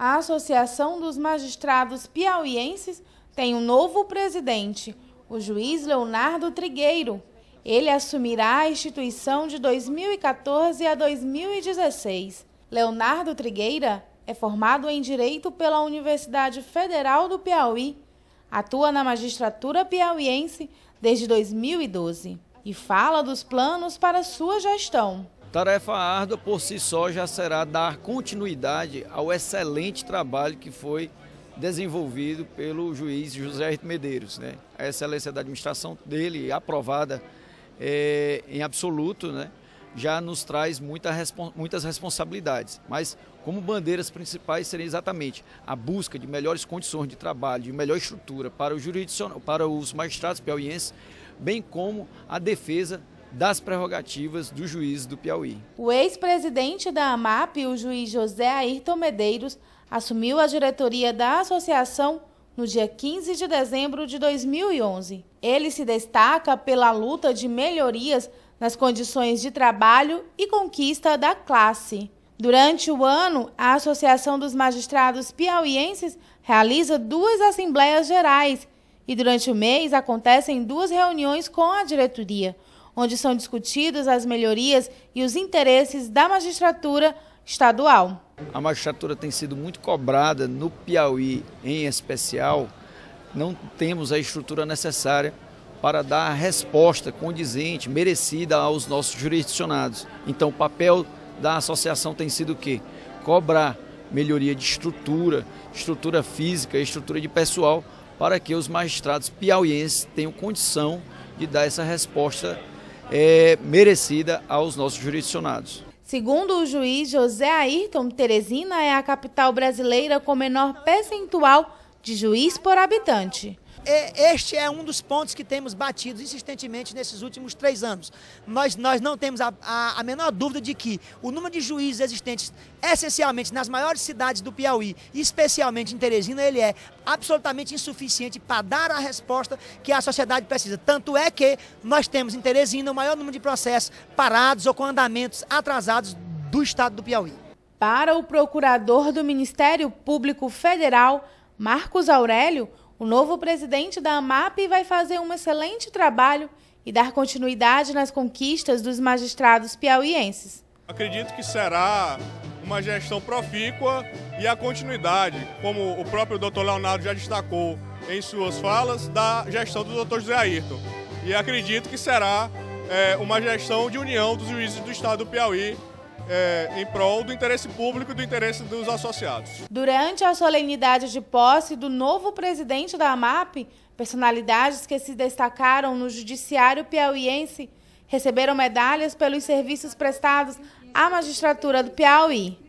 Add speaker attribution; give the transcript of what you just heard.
Speaker 1: A Associação dos Magistrados Piauienses tem um novo presidente, o juiz Leonardo Trigueiro. Ele assumirá a instituição de 2014 a 2016. Leonardo Trigueira é formado em Direito pela Universidade Federal do Piauí, atua na magistratura piauiense desde 2012 e fala dos planos para sua gestão.
Speaker 2: Tarefa árdua por si só já será dar continuidade ao excelente trabalho que foi desenvolvido pelo juiz José Rito Medeiros. Né? A excelência da administração dele, aprovada é, em absoluto, né? já nos traz muita, muitas responsabilidades. Mas como bandeiras principais seria exatamente a busca de melhores condições de trabalho, de melhor estrutura para, o jurisdicional, para os magistrados piauienses, bem como a defesa das prerrogativas do juiz do Piauí.
Speaker 1: O ex-presidente da AMAP, o juiz José Ayrton Medeiros, assumiu a diretoria da associação no dia 15 de dezembro de 2011. Ele se destaca pela luta de melhorias nas condições de trabalho e conquista da classe. Durante o ano, a Associação dos Magistrados Piauienses realiza duas assembleias gerais e durante o mês acontecem duas reuniões com a diretoria onde são discutidas as melhorias e os interesses da magistratura estadual.
Speaker 2: A magistratura tem sido muito cobrada no Piauí, em especial. Não temos a estrutura necessária para dar a resposta condizente, merecida aos nossos jurisdicionados. Então, o papel da associação tem sido o quê? Cobrar melhoria de estrutura, estrutura física, estrutura de pessoal, para que os magistrados piauienses tenham condição de dar essa resposta é, merecida aos nossos jurisdicionados.
Speaker 1: Segundo o juiz José Ayrton, Teresina é a capital brasileira com menor percentual de juiz por habitante. É, este
Speaker 3: é um dos pontos que temos batido insistentemente nesses últimos três anos. Nós, nós não temos a, a, a menor dúvida de que o número de juízes existentes, essencialmente nas maiores cidades do Piauí, especialmente em Teresina, ele é absolutamente insuficiente para dar a resposta que a sociedade precisa. Tanto é que nós temos em Teresina o maior número de processos parados
Speaker 1: ou com andamentos atrasados do estado do Piauí. Para o procurador do Ministério Público Federal, Marcos Aurélio, o novo presidente da AMAP vai fazer um excelente trabalho e dar continuidade nas conquistas dos magistrados piauienses.
Speaker 4: Acredito que será uma gestão profícua e a continuidade, como o próprio doutor Leonardo já destacou em suas falas, da gestão do doutor José Ayrton. E acredito que será é, uma gestão de união dos juízes do estado do Piauí é, em prol do interesse público e do interesse dos associados.
Speaker 1: Durante a solenidade de posse do novo presidente da AMAP, personalidades que se destacaram no judiciário piauiense receberam medalhas pelos serviços prestados à magistratura do Piauí.